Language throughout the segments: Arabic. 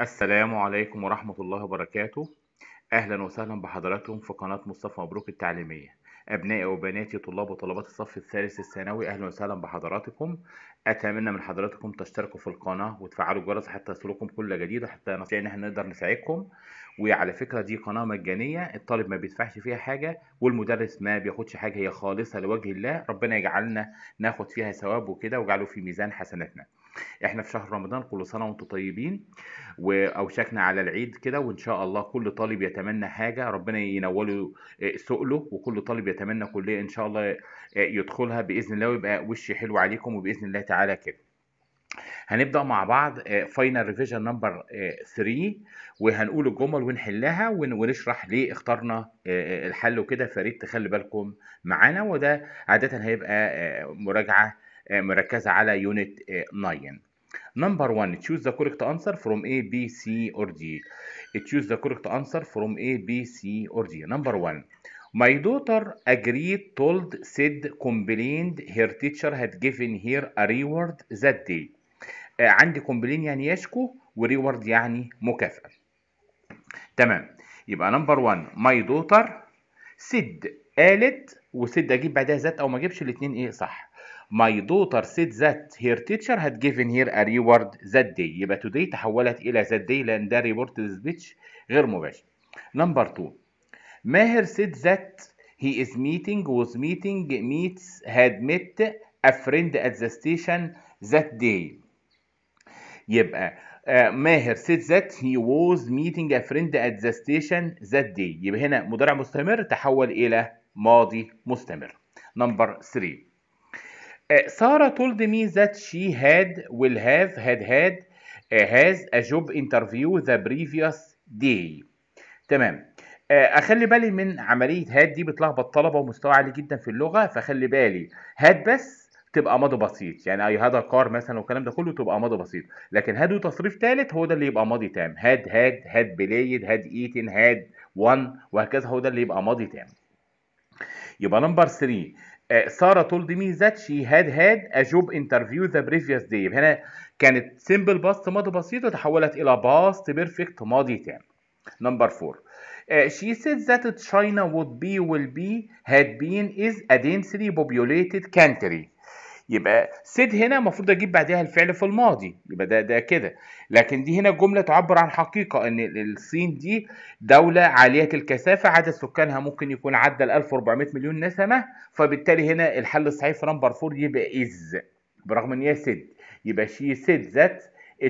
السلام عليكم ورحمة الله وبركاته أهلا وسهلا بحضراتكم في قناة مصطفى مبروك التعليمية أبنائي وبناتي طلاب وطلبات الصف الثالث الثانوي أهلا وسهلا بحضراتكم أتمنى من حضراتكم تشتركوا في القناة وتفعلوا الجرس حتى يصلكم كل جديد حتى نستطيع إن احنا نقدر نساعدكم وعلى فكرة دي قناة مجانية الطالب ما بيدفعش فيها حاجة والمدرس ما بياخدش حاجة هي خالصة لوجه الله ربنا يجعلنا ناخد فيها ثواب وكده ويجعله في ميزان حسناتنا احنا في شهر رمضان كل سنه وانتم طيبين واوشكنا على العيد كده وان شاء الله كل طالب يتمنى حاجه ربنا ينوله آه، سؤله وكل طالب يتمنى كليه ان شاء الله آه، يدخلها باذن الله ويبقى وشي حلو عليكم وباذن الله تعالى كده هنبدا مع بعض فاينل ريفيجن نمبر 3 وهنقول الجمل ونحلها ونشرح ليه اخترنا آه، الحل وكده فريد تخلي بالكم معانا وده عاده هيبقى مراجعه مركزة على يونت 9 Number 1 choose the correct answer from A, B, C or D choose the correct answer from A, B, C or D Number 1 My daughter agreed, told, said, complained her teacher had given her a reward that day عندي complain يعني يشكو وريورد يعني مكافأة تمام يبقى نمبر 1 ماي دوتر said قالت وسد اجيب بعدها ذات او ما اجيبش الاثنين ايه صح my daughter said that her teacher had given her a reward that day يبقى today تحولت إلى that day لأن ده ريبورت سبيتش غير مباشر نمبر 2 ماهر said that he is meeting was meeting meets had met a friend at the station that day يبقى ماهر said that he was meeting a friend at the station that day يبقى هنا مضارع مستمر تحول إلى ماضي مستمر نمبر 3 ساره told me that she had will have had had آه، has a job interview the previous day تمام آه، اخلي بالي من عمليه هاد دي بتلخبط طلبه ومستوى عالي جدا في اللغه فخلي بالي هاد بس تبقى ماضي بسيط يعني اي هذا كار مثلا والكلام ده كله تبقى ماضي بسيط لكن هاد وتصريف ثالث هو ده اللي يبقى ماضي تام هاد هاد هاد بلايد هاد ايتن هاد وان وهكذا هو ده اللي يبقى ماضي تام يبقى نمبر 3 آه، ساره تولد مي ذات شي هاد هاد ا جوب انترفيو ذا بريفيوس داي هنا كانت سيمبل باست ماضي بسيط وتحولت الى باست بيرفكت ماضي تام نمبر 4 شي سيد ذات تشاينا وود بي ويل بي هاد بين از ا densely بوبيوليتد كانتري يبقى سيد هنا المفروض اجيب بعدها الفعل في الماضي يبقى ده ده كده لكن دي هنا جمله تعبر عن حقيقه ان الصين دي دوله عاليه الكثافه عدد سكانها ممكن يكون عدى ال 1400 مليون نسمه فبالتالي هنا الحل الصحيح في نمبر 4 يبقى از برغم ان هي سيد يبقى شي سيد ذات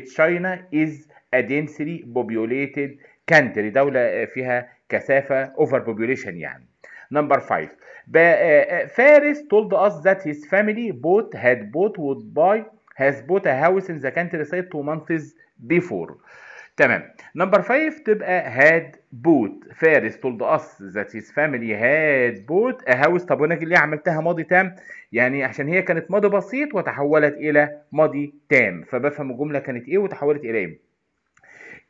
تشاينا از a densely populated دوله فيها كثافه اوفر بوبيوليشن يعني Number 5. The, Faris told us that his family both had bought would buy has bought a house in the countryside two months before. تمام نمبر 5 تبقى هاد بوت فارس told us that his family had bought a house طب هناك ليه عملتها ماضي تام يعني عشان هي كانت ماضي بسيط وتحولت الى ماضي تام فبفهم الجمله كانت ايه وتحولت الى ايه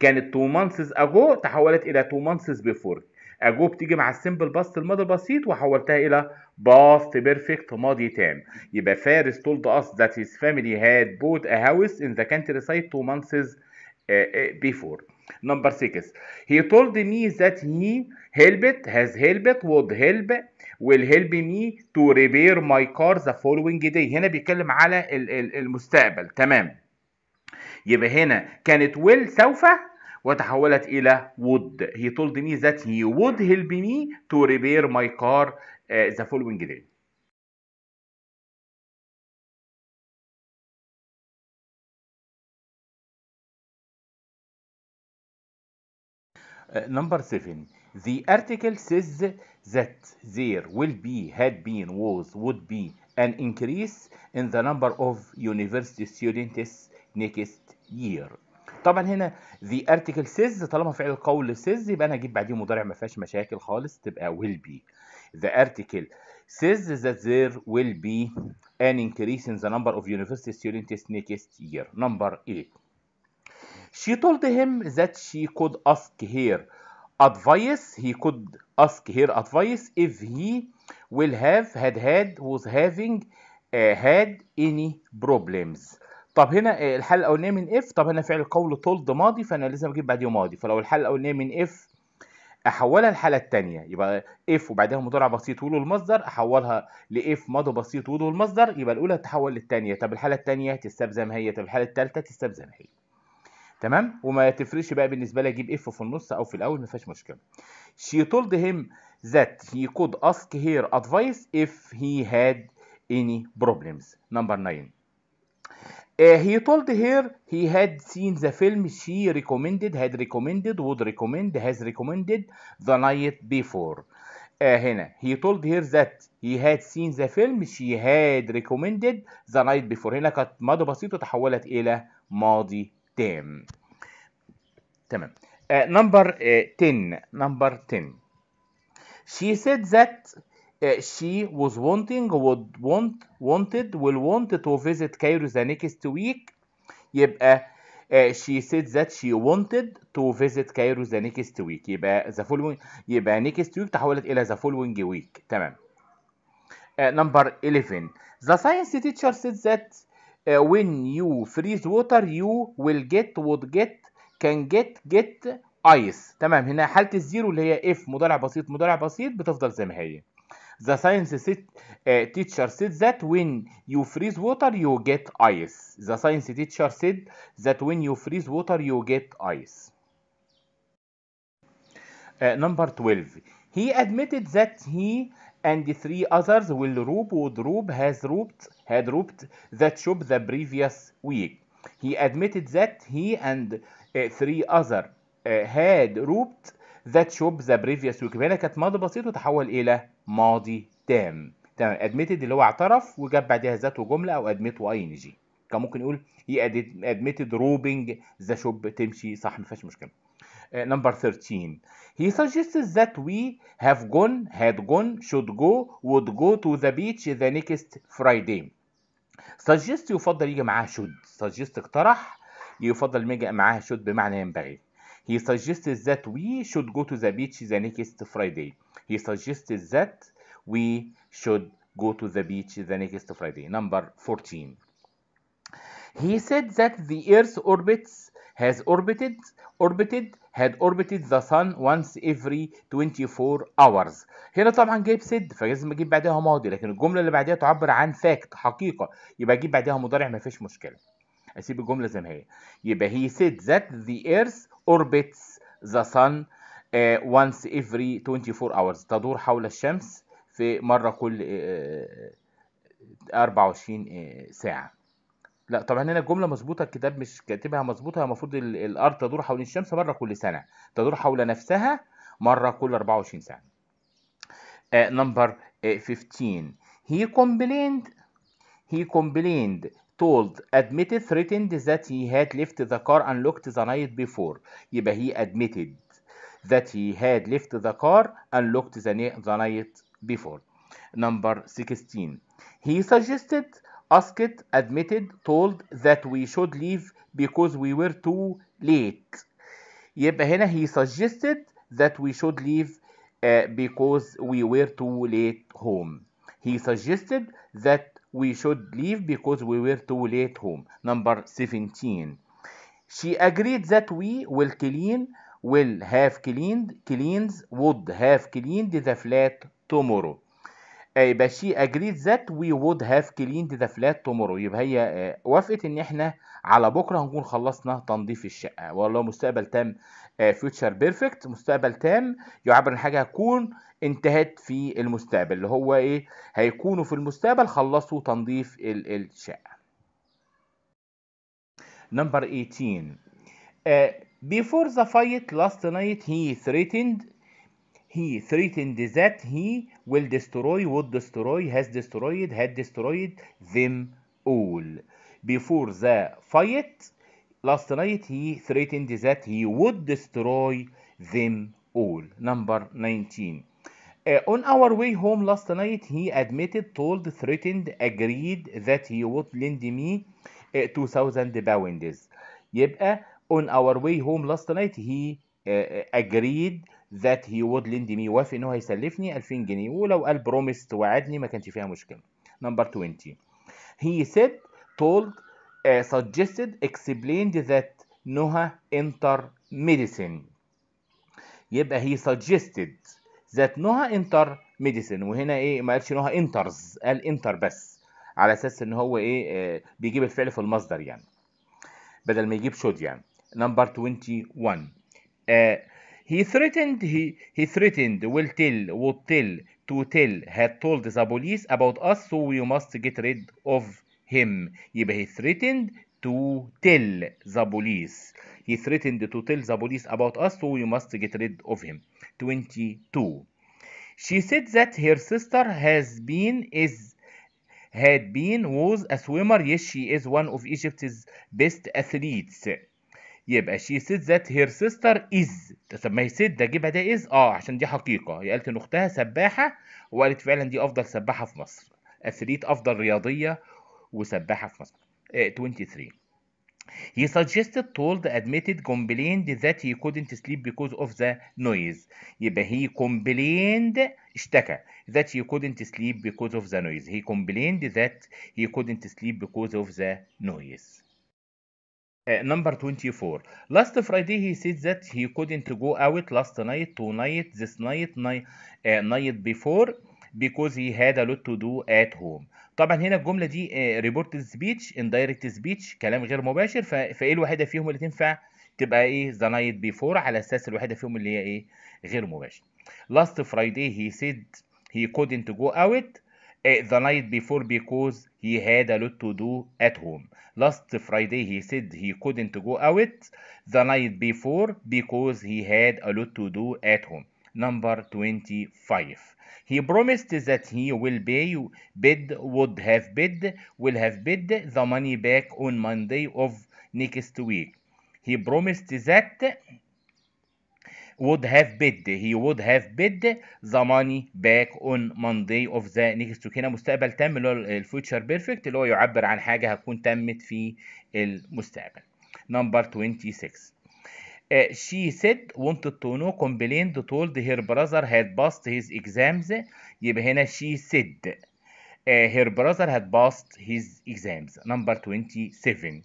كانت 2 months ago تحولت الى 2 months before اجو بتيجي مع السيمبل باست الماضي البسيط وحولتها الى باست بيرفكت ماضي تام يبقى فارس تولد اس ذات هيز فاميلي هاد بوت ا هاوس ان ذا كانتري سايد تو مانثز بيفور نمبر 6 هي تولد مي ذات هي هيلبت هاز هيلبت وود هيلب ويل هيلب مي تو ريبير ماي كار ذا فولوينج داي هنا بيتكلم على المستقبل تمام يبقى هنا كانت ويل سوف وتحولت إلى would he told me that he would help me to repair my car uh, the following day uh, number seven the article says that there will be had been was would be an increase in the number of university students next year طبعا هنا the article says طالما فعل القول says يبقى انا هجيب بعديه مضارع ما فيهاش مشاكل خالص تبقى will be the article says that there will be an increase in the number of university students next year number 8 she told him that she could ask her advice he could ask her advice if he will have had had was having uh, had any problems طب هنا آه، الحاله الاولانيه من اف طب هنا فعل قول طولد ماضي فانا لازم اجيب بعديه ماضي فلو الحاله الاولانيه من اف احولها الحاله الثانيه يبقى اف وبعدها مضارع بسيط وله المصدر احولها لاف ماضي بسيط وله المصدر يبقى الاولى تتحول للثانيه طب الحاله الثانيه تستاب زي ما هي طب الحاله الثالثه تستاب زي ما هي تمام وما تفرقش بقى بالنسبه لي اجيب اف في النص او في الاول ما فيهاش مشكله شي تولد هيم ذات هي كود اسك هير ادفايس اف هي هاد اني بروبلمز نمبر 9 Uh, he told her he had seen the film she recommended, had recommended, would recommend, has recommended the night before. Uh, هنا he told her that he had seen the film she had recommended the night before. هنا كانت ماضي بسيط وتحولت إلى ماضي تام. تمام. Uh, number uh, 10 number 10 she said that she was wanting would want wanted will want to visit Cairo the next week يبقى she said that she wanted to visit Cairo the next week يبقى the following يبقى next week تحولت إلى the following week تمام number 11 the science teacher said that when you freeze water you will get would get can get get ice تمام هنا حالة الزيرو اللي هي if مضارع بسيط مضارع بسيط بتفضل زي ما هي The science sit, uh, teacher said that when you freeze water you get ice. The science teacher said that when you freeze water you get ice. Uh, number 12. He admitted that he and three others will rob would has robbed had robbed that shop the previous week. He admitted that he and uh, three other uh, had robbed that shop the previous week. هنا كانت ماضي بسيط وتحول إلى ماضي تام تمام ادميتد اللي هو اعترف وجاب بعدها ذاته جمله او ادميته اي ان جي كان ممكن يقول هي ادميتد روبنج ذا شوب تمشي صح ما فيهاش مشكله نمبر آه، 13 he suggests that we have gone had gone should go would go to the beach the next Friday suggest يفضل يجي معاها should suggest اقترح يفضل يجي معاها should بمعنى ينبغي He suggested that we should go to the beach the next Friday. He suggested that we should go to the beach the next Friday. Number 14. He said that the Earth orbits has orbited orbited had orbited the sun once every 24 hours هنا طبعا جايب سد فلازم اجيب بعدها ماضي لكن الجمله اللي بعدها تعبر عن فاكت حقيقه يبقى اجيب بعدها مضارع ما فيش مشكله اسيب الجمله زي ما هي يبقى he said that the earth orbits the sun وانس آه، once every 24 hours تدور حول الشمس في مره كل uh, 24 uh, ساعه لا طبعا هنا الجمله مظبوطه الكتاب مش كاتبها مظبوطه المفروض الارض تدور حول الشمس مره كل سنه تدور حول نفسها مره كل 24 ساعه نمبر uh, uh, 15 he complained he complained told admitted threatened that he had left the car unlocked the night before يبقى he admitted that he had left the car unlocked the, the night before number 16 he suggested asked admitted told that we should leave because we were too late يبقى هنا he suggested that we should leave uh, because we were too late home he suggested that we should leave because we were too late home number 17 she agreed that we will clean will have cleaned cleans would have cleaned the flat tomorrow يبقى she agreed that we would have cleaned the flat tomorrow يبقى هي وافقت ان احنا على بكره هنكون خلصنا تنظيف الشقه والله مستقبل تام فيوتشر بيرفكت مستقبل تام يعبر عن حاجه هتكون انتهت في المستقبل اللي هو ايه هيكونوا في المستقبل خلصوا تنظيف الشقه نمبر 18 uh, before the fight last night he threatened he threatened that he will destroy would destroy has destroyed had destroyed them all before the fight Last night he threatened that he would destroy them all. Number 19. Uh, on our way home last night, he admitted, told, threatened, agreed that he would lend me uh, 2000 pounds. يبقى on our way home last night he uh, agreed that he would lend me وافق ان هو هيسلفني 2000 جنيه ولو قال promised وعدني ما كانش فيها مشكله. Number 20 he said told suggested explained that نهى enter medicine يبقى he suggested that نهى انتر medicine وهنا ايه ما قالش نهى انترز قال انتر بس على اساس ان هو ايه بيجيب الفعل في المصدر يعني بدل ما يجيب شود يعني نمبر 21 uh, he threatened he, he threatened will tell would tell to tell had told the police about us so we must get rid of him يبقى he threatened to tell the police he threatened to tell the police about us so you must get rid of him 22 she said that her sister has been is had been was a swimmer yes she is one of Egypt's best athletes يبقى she said that her sister is طب ما هي said ده جيبها ده is اه عشان دي حقيقة هي قالت ان اختها سباحة وقالت فعلا دي افضل سباحة في مصر اثليت افضل رياضية في مصر 23 He suggested, told, admitted, complained that he couldn't sleep because of the noise. يبقى he complained اشتكى that he couldn't sleep because of the noise. He complained that he couldn't sleep because of the noise. Uh, number 24 last friday he said that he couldn't go out last night tonight this night night, uh, night before because he had a lot to do at home طبعا هنا الجمله دي ريبورت سبيتش اندايركت سبيتش كلام غير مباشر فايه الوحيده فيهم اللي تنفع تبقى ايه ذا نايت بيفور على اساس الوحيده فيهم اللي هي ايه غير مباشر لاست فرايداي هي سيد هي كودنت جو اوت ذا نايت بيفور بيكوز هي هاد ا لوت تو دو ات هوم لاست فرايداي هي سيد هي كودنت جو اوت ذا نايت بيفور بيكوز هي هاد ا لوت تو دو ات هوم number 25. He promised that he will pay, bid, would have bid, will have bid the money back on Monday of next week. He promised that would have bid he would have bid the money back on Monday of the next week هنا مستقبل تم اللي هو الفيوتشر بيرفكت اللي هو يعبر عن حاجة هتكون تمت في المستقبل. Number 26 she said wanted to know complained told her brother had passed his exams يبقى هنا she said her brother had passed his exams number 27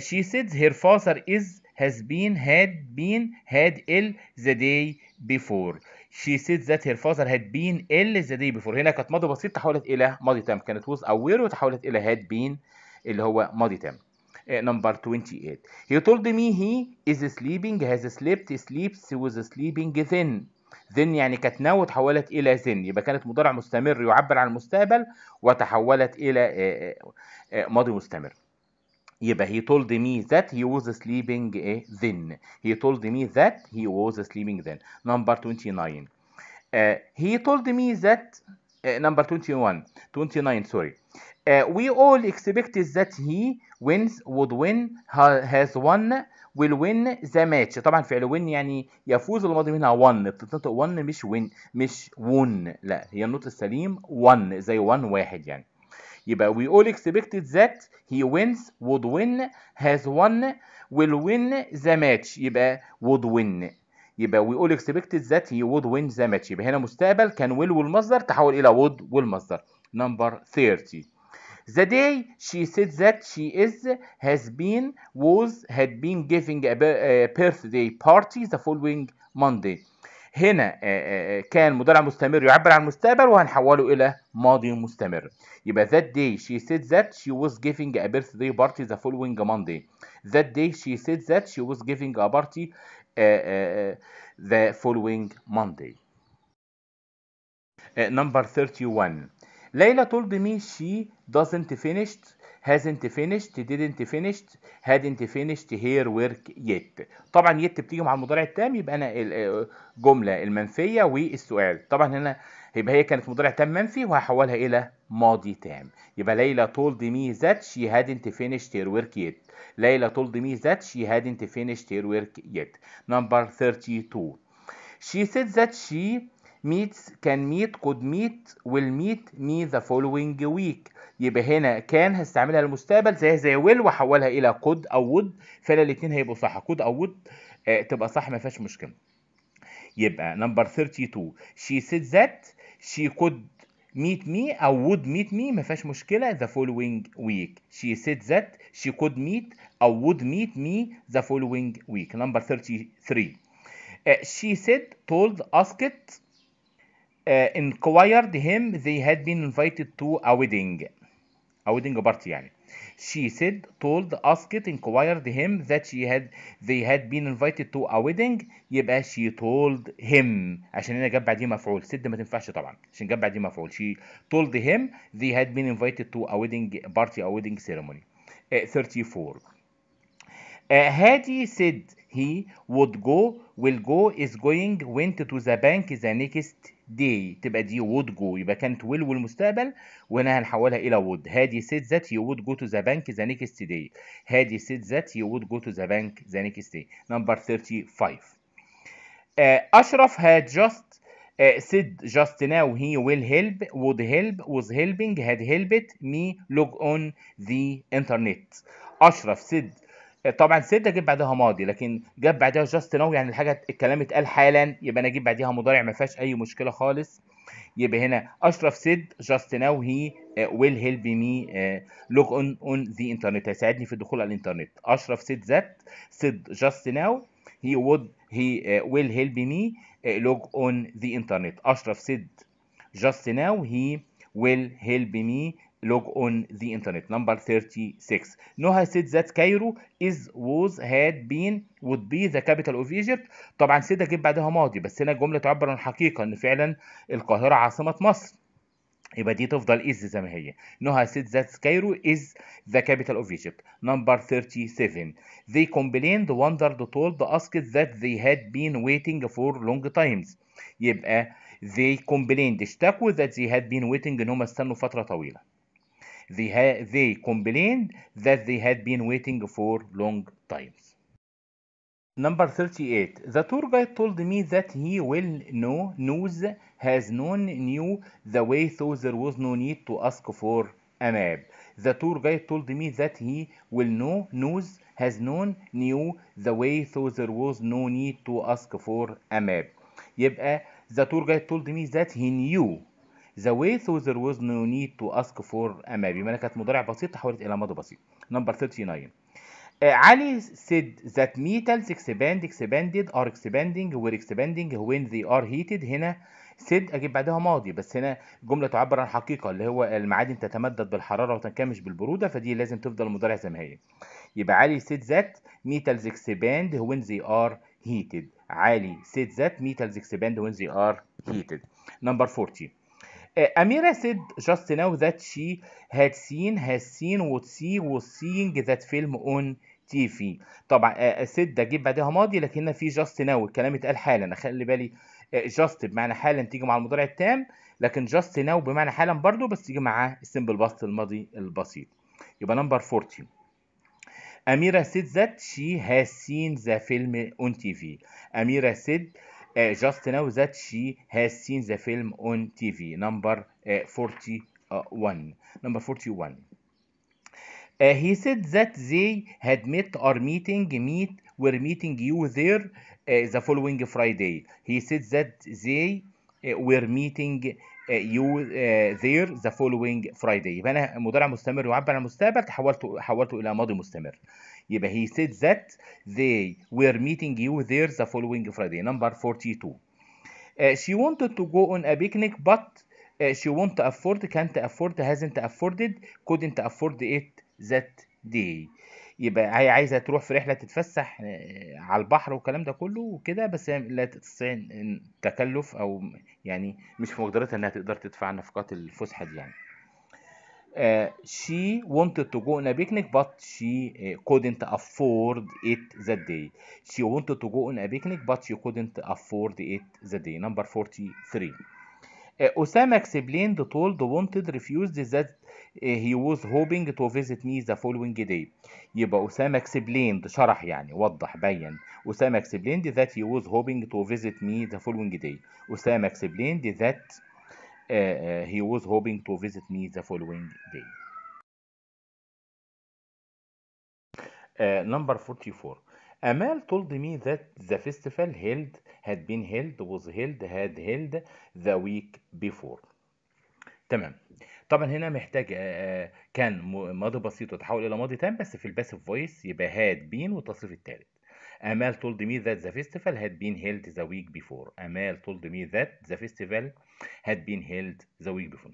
she said her father is has been had been had ill the day before she said that her father had been ill the day before هنا كانت ماضي بسيط تحولت الى ماضي تام كانت was aware وتحولت الى had been اللي هو ماضي تام number 28 he told me he is sleeping has slept sleeps was sleeping then ذن يعني كانت ناو وتحولت الى ذن يبقى كانت مضارع مستمر يعبر عن المستقبل وتحولت الى ماضي مستمر يبقى he told me that he was sleeping then he told me that he was sleeping then number 29 uh, he told me that number 21 29 sorry we all expected that he wins would win has won will win the match طبعا فعل win يعني يفوز الماضي منها won بتتنطق won مش win مش won لا هي النطق السليم won زي won واحد يعني يبقى we all expected that he wins would win has won will win the match يبقى would win يبقى وي اول اكسبكتد ذات هي وود وين ذا ماتش يبقى هنا مستقبل كان ويل والمصدر تحول الى وود والمصدر نمبر 30 The day she said that she is, has been, was, had been giving a birthday party the following Monday. هنا كان مضارع مستمر يعبر عن المستقبل وهنحوله إلى ماضي مستمر. يبقى that day she said that she was giving a birthday party the following Monday. That day she said that she was giving a party the following Monday. number 31 Layla told me she doesn't finished, hasn't finished, didn't finished, hadn't finished her work yet. طبعا yet بتيجي مع المضارع التام يبقى انا الجمله المنفيه والسؤال. طبعا هنا يبقى هي كانت مضارع تام منفي وهحولها الى ماضي تام يبقى ليلى تولد مي ذات شي هادنت فينيشت هير ورك يت ليلى تولد مي ذات شي هادنت فينيشت هير ورك يت نمبر 32 شي سيد ذات شي ميتس كان ميت كود ميت ويل ميت مي ذا فولوينج ويك يبقى هنا كان هستعملها للمستقبل زي زي ويل وحولها الى كود او وود فانا الاثنين هيبقوا صح كود او وود آه، تبقى صح ما فيهاش مشكله يبقى نمبر 32 شي سيد ذات she could meet me or would meet me ما فيهاش مشكلة the following week she said that she could meet or would meet me the following week number 33 uh, she said told asked uh, inquired him they had been invited to a wedding او دينج بارتي يعني she said told asked inquired him that she had they had been invited to a wedding يبقى she told him عشان هنا جاب بعديه مفعول said ما تنفعش طبعا عشان جاب بعديه مفعول she told him they had been invited to a wedding party a wedding ceremony uh, 34 uh, eh, Hadi said he would go will go is going went to the bank the next دي تبقى دي وود جو يبقى كانت ويل والمستقبل وهنا هنحولها الى وود هادي سيت ذات يو وود جو تو ذا بانك ذا نيكست دي هادي سيت ذات يو وود جو تو ذا بانك ذا نيكست دي نمبر 35 اشرف هاد آه، جاست said جاست ناو هي ويل هيلب وود هيلب ووز helping, هاد هيلبت مي لوج اون ذا انترنت اشرف said طبعا سيد اجيب بعدها ماضي لكن جاب بعدها جاست ناو يعني الحاجه الكلام اتقال حالا يبقى انا اجيب بعدها مضارع ما فيهاش اي مشكله خالص يبقى هنا اشرف سيد جاست ناو هي ويل هيلب مي لوك اون اون ذا انترنت هيساعدني في الدخول على الانترنت اشرف سيد ذات سيد جاست ناو هي وود هي ويل هيلب مي لوك اون ذا انترنت اشرف سيد جاست ناو هي ويل هيلب مي log on the internet. Number 36. Noah said that Cairo is was had been would be the capital of Egypt. طبعا سيدة اجيب بعدها ماضي بس هنا الجملة تعبر عن الحقيقة ان فعلا القاهرة عاصمة مصر. يبقى دي تفضل is زي ما هي. نوها said that Cairo is the capital of Egypt. Number 37. They complained, wondered, told, asked that they had been waiting for long times. يبقى they complained اشتكوا that they had been waiting ان هم استنوا فترة طويلة. They, ha- they complained that they had been waiting for long times. Number 38. The tour guide told me that he will know, knows, has known, knew the way, so there was no need to ask for a map. The tour guide told me that he will know, knows, has known, knew the way, so there was no need to ask for a map. يبقى the tour guide told me that he knew ذا ويث وذير ويز نو نيد تو اسك فور امابي ما كانت مضارع بسيط تحولت الى ماضي بسيط نمبر 39 علي said that ميتالز اكسباند expanded are expanding were expanding when they are heated هنا said اجيب بعدها ماضي بس هنا جمله تعبر عن حقيقه اللي هو المعادن تتمدد بالحراره وتنكمش بالبروده فدي لازم تفضل مضارع زي ما هي يبقى علي said that ميتالز اكسباند وين ذي ار هيتد علي said that ميتالز اكسباند وين ذي ار هيتد نمبر 40 أميرة said just now that she had seen has seen would see was seeing that film on TV طبعا said ده جيب بعدها ماضي لكن في just now الكلام اتقال حالا خلي بالي just آه، بمعنى حالا تيجي مع المضارع التام لكن just now بمعنى حالا برضو بس تيجي مع السمبل باست الماضي البسيط يبقى نمبر 14 أميرة said that she has seen the film on TV أميرة said Uh, just now that she has seen the film on TV. Number uh, 41. Number 41. Uh, he said that they had met or meeting meet were meeting you there the following Friday. He said that they were meeting you there the following Friday يبقى انا مضارع مستمر يعبر عن المستقبل تحولته حولته الى ماضي مستمر يبقى he said that they were meeting you there the following Friday number 42 uh, she wanted to go on a picnic but uh, she won't afford can't afford hasn't afforded couldn't afford it that day يبقى هي عايزه تروح في رحله تتفسح على البحر والكلام ده كله وكده بس لا تستطيع تكلف او يعني مش في مقدرتها انها تقدر تدفع نفقات الفسحه دي يعني Uh, she wanted to go on a picnic but she uh, couldn't afford it that day she wanted to go on a picnic but she couldn't afford it that day number 43 Uh, Osama explained told wanted refused that he was hoping to visit me the following day يبقى أسامة explained شرح يعني وضح بين أسامة explained that he was hoping to visit me the following day أسامة explained that uh, he was hoping to visit me the following day uh, number 44 Amal told me that the festival held had been held was held had held the week before تمام طبعا هنا محتاج كان ماضي بسيط وتحول الى ماضي تام بس في الباسف فويس يبقى هاد بين والتصريف التالت امال تولد مي ذات ذا فيستيفال هاد بين هيلد ذا ويك بيفور امال تولد مي ذات ذا فيستيفال هاد بين هيلد ذا ويك بيفور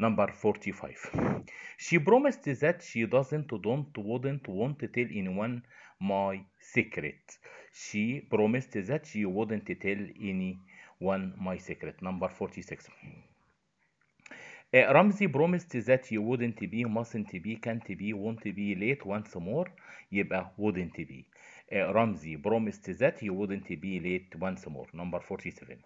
نمبر 45 she promised that she doesn't don't wouldn't want to tell anyone my secret she promised that she wouldn't tell anyone my secret نمبر 46 رمزي برومست ذات يو wouldn't be mustn't be can't be won't be late once more يبقى wouldn't be رمزي promised that you wouldn't be late once more number 47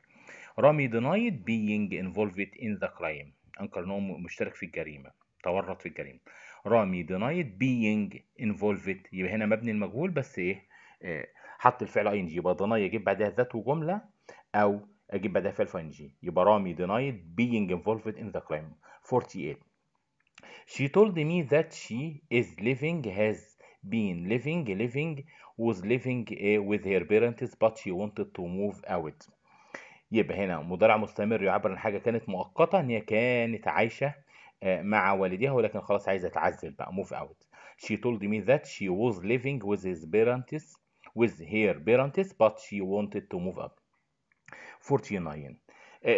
رامي denied being involved in the crime انكر ان هو مشترك في الجريمه تورط في الجريمه رامي denied being involved يبقى هنا مبني المجهول بس ايه, إيه حط الفعل اي ان جي يبقى deny يجيب بعدها ذات وجمله او اجيب بدافع جي يبقى رامي denied being involved in the crime 48 she told me that she is living has been living living was living with her parents but she wanted to move out يبقى هنا مضارع مستمر يعبر عن حاجه كانت مؤقته ان هي كانت عايشه مع والديها ولكن خلاص عايزه تعزل بقى موف اوت she told me that she was living with his parents with her parents but she wanted to move out 49.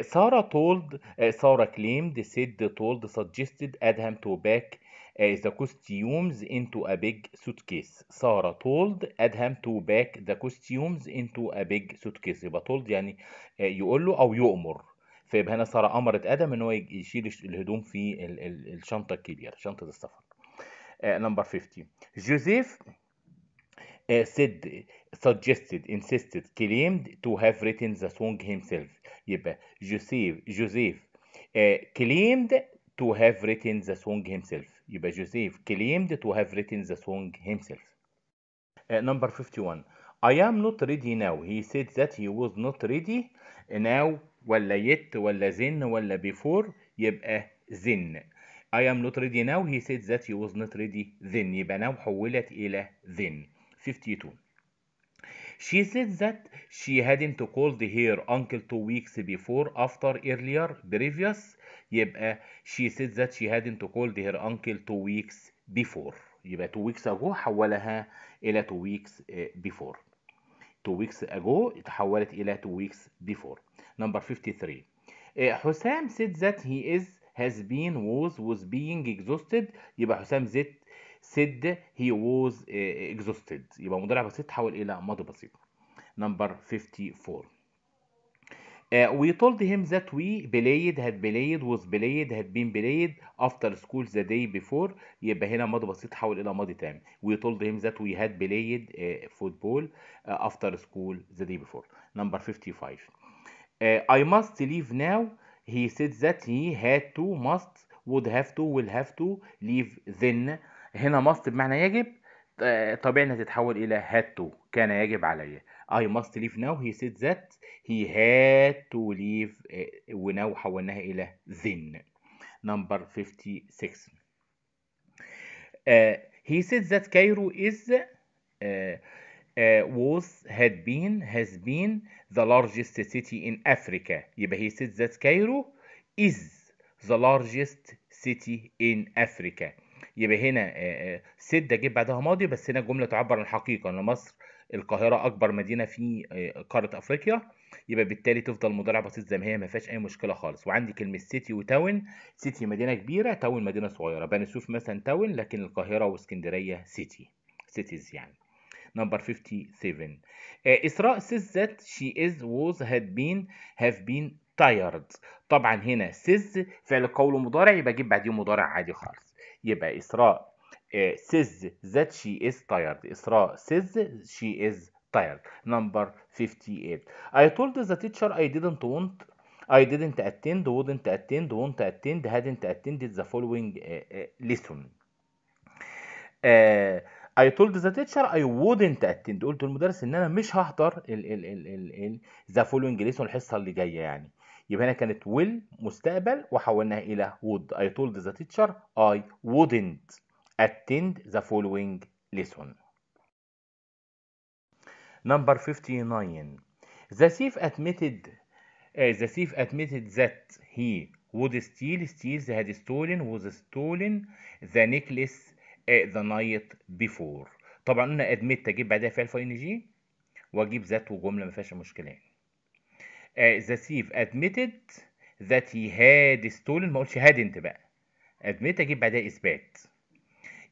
Sarah told, Sarah claimed, said, told, suggested Adam to pack the costumes into a big suitcase. Sarah told Adam to pack the costumes into a big suitcase. يبقى told يعني يقول له أو يؤمر. فيبقى هنا سارة أمرت آدم إن هو يشيل الهدوم في الشنطة الكبيرة، شنطة السفر. نمبر 15. جوزيف said suggested insisted claimed to have written the song himself يبقى جوزيف جوزيف claimed to have written the song himself يبقى جوزيف claimed to have written the song himself uh, number 51 I am not ready now he said that he was not ready now ولا yet ولا then ولا before يبقى then I am not ready now he said that he was not ready then يبقى now حولت إلى then 52. She said that she hadn't called her uncle two weeks before after earlier previous يبقى she said that she hadn't called her uncle two weeks before يبقى two weeks ago حولها إلى two weeks before two weeks ago تحولت إلى two weeks before number 53 حسام said that he is has been was was being exhausted يبقى حسام زيت said he was exhausted يبقى مضارع بسيط تحول إلى ماضي بسيط number 54 Uh, we told him that we played, had played, was played, had been played after school the day before يبقى هنا ماضي بسيط تحول إلى ماضي تام. We told him that we had played uh, football uh, after school the day before. Number 55. Uh, I must leave now. He said that he had to, must, would have to, will have to leave then هنا must بمعنى يجب طبيعي انها تتحول الى had to كان يجب عليا I must leave now he said that he had to leave وناو حولناها الى then number 56 uh, he said that Cairo is uh, uh, was had been has been the largest city in Africa يبقى he said that Cairo is the largest city in Africa يبقى هنا سد جه بعدها ماضي بس هنا الجملة تعبر عن الحقيقة إن مصر القاهرة أكبر مدينة في قارة أفريقيا يبقى بالتالي تفضل مضارع بسيط زي ما هي ما فيهاش أي مشكلة خالص وعندي كلمة سيتي وتاون سيتي مدينة كبيرة تاون مدينة صغيرة بني سويف مثلا تاون لكن القاهرة واسكندرية سيتي سيتيز يعني نمبر 57 إسراء سيز ذات شي از ووز هاد بين هاف بين تايرد طبعا هنا سيز فعل قول مضارع يبقى اجيب بعديه مضارع عادي خالص يبقى إسراء سيز ذات شي از tired إسراء سيز شي از تايرد نمبر 58 I told the teacher I didn't want I didn't attend wouldn't attend won't attend hadn't attended the following lesson I told the teacher I wouldn't attend قلت للمدرس ان انا مش هحضر ال ال ال ال the following lesson الحصه اللي جايه يعني يبقى هنا كانت will مستقبل وحولناها إلى would I told the teacher I wouldn't attend the following lesson Number 59 The thief admitted uh, the thief admitted that he would steal steals had stolen was stolen the necklace uh, the night before طبعا قلنا admit اجيب بعدها فعل فاي ان جي واجيب ذات وجمله ما فيهاش مشكله ذا سيف ادميتد ذات هي هاد ستولن ما اقولش هاد انت بقى ادميت اجيب بعدها اثبات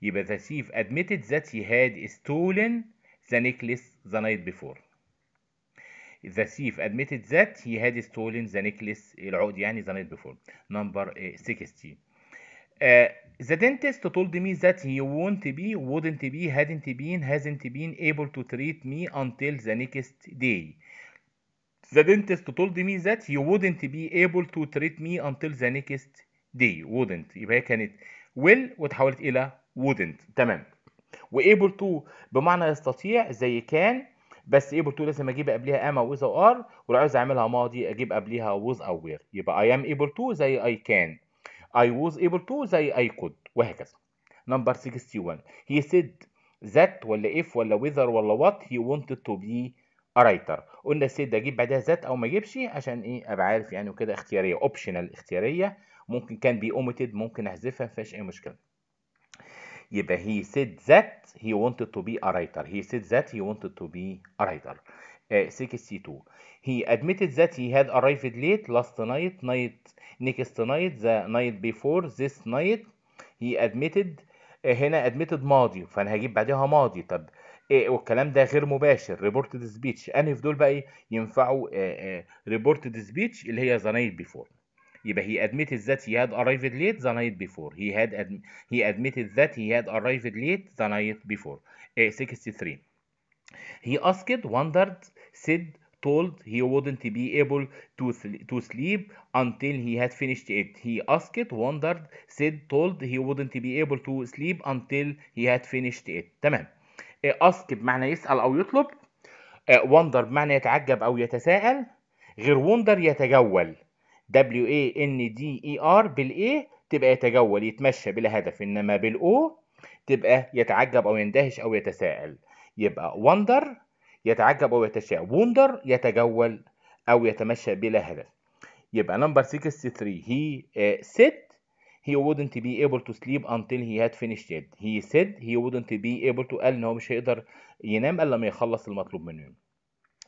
يبقى ذا سيف ادميتد ذات هي هاد ستولن ذا نيكلس ذا نايت بيفور ذا سيف ادميتد ذات هي هاد ستولن ذا نيكلس العقد يعني ذا نايت بيفور نمبر 16 The dentist told me that he won't be, wouldn't be, hadn't been, hasn't been able to treat me until the next day. The dentist told me that he wouldn't be able to treat me until the next day wouldn't يبقى هي كانت will وتحولت إلى wouldn't تمام و able to بمعنى يستطيع زي كان بس able to لازم اجيب قبلها am او is او are ولو عايز اعملها ماضي اجيب قبلها was او were يبقى I am able to زي I can I was able to زي I could وهكذا number 61 he said that ولا if ولا whether ولا what he wanted to be رايتر قلنا السيت ده اجيب بعدها ذات او ما اجيبش عشان ايه ابقى عارف يعني وكده اختياريه اوبشنال اختياريه ممكن كان بي اوميتد ممكن احذفها ما فيهاش اي مشكله يبقى هي said that he wanted to be a writer he said that he wanted to be a writer 62 آه، he admitted that he had arrived late last night night next night the night before this night he admitted آه، هنا admitted ماضي فانا هجيب بعدها ماضي طب ايه والكلام ده غير مباشر ريبورتد سبيتش انهي في دول بقى ايه ينفعوا ريبورتد سبيتش اللي هي ذا نايت بيفور يبقى هي admitted ذات هي هاد ارايفد ليت the night before he had admi he admitted that he had arrived late the night 63 هي اسكت وندرد سيد told he wouldn't be able to to sleep until he had finished it he asked wondered said told he wouldn't be able to sleep until he had finished it تمام آه، ask بمعنى يسال او يطلب وندر آه، بمعنى يتعجب او يتساءل غير وندر يتجول W A N D E R بالاي تبقى يتجول يتمشى بلا هدف انما بالاو تبقى يتعجب او يندهش او يتساءل يبقى وندر يتعجب او يتشاء وندر يتجول او يتمشى بلا هدف يبقى نمبر 63 هي سيت he wouldn't be able to sleep until he had finished it he said he wouldn't be able to قال ان هو مش هيقدر ينام الا لما يخلص المطلوب منه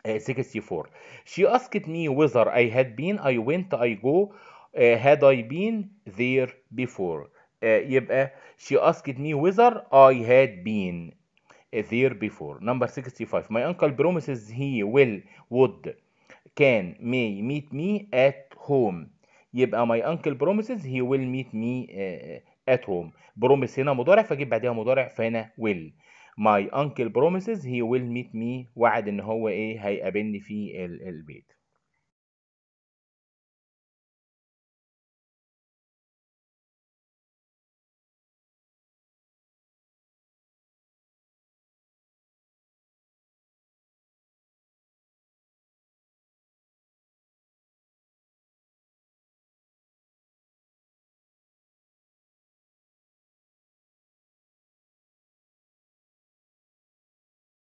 64 she asked me whether I had been I went I go uh, had I been there before uh, يبقى she asked me whether I had been there before number 65 my uncle promises he will would can may meet me at home يبقى ماي انكل بروميسز هي ويل ميت مي ات هوم بروميس هنا مضارع فاجيب بعدها مضارع فهنا ويل ماي انكل بروميسز هي ويل ميت مي وعد ان هو ايه هيقابلني في البيت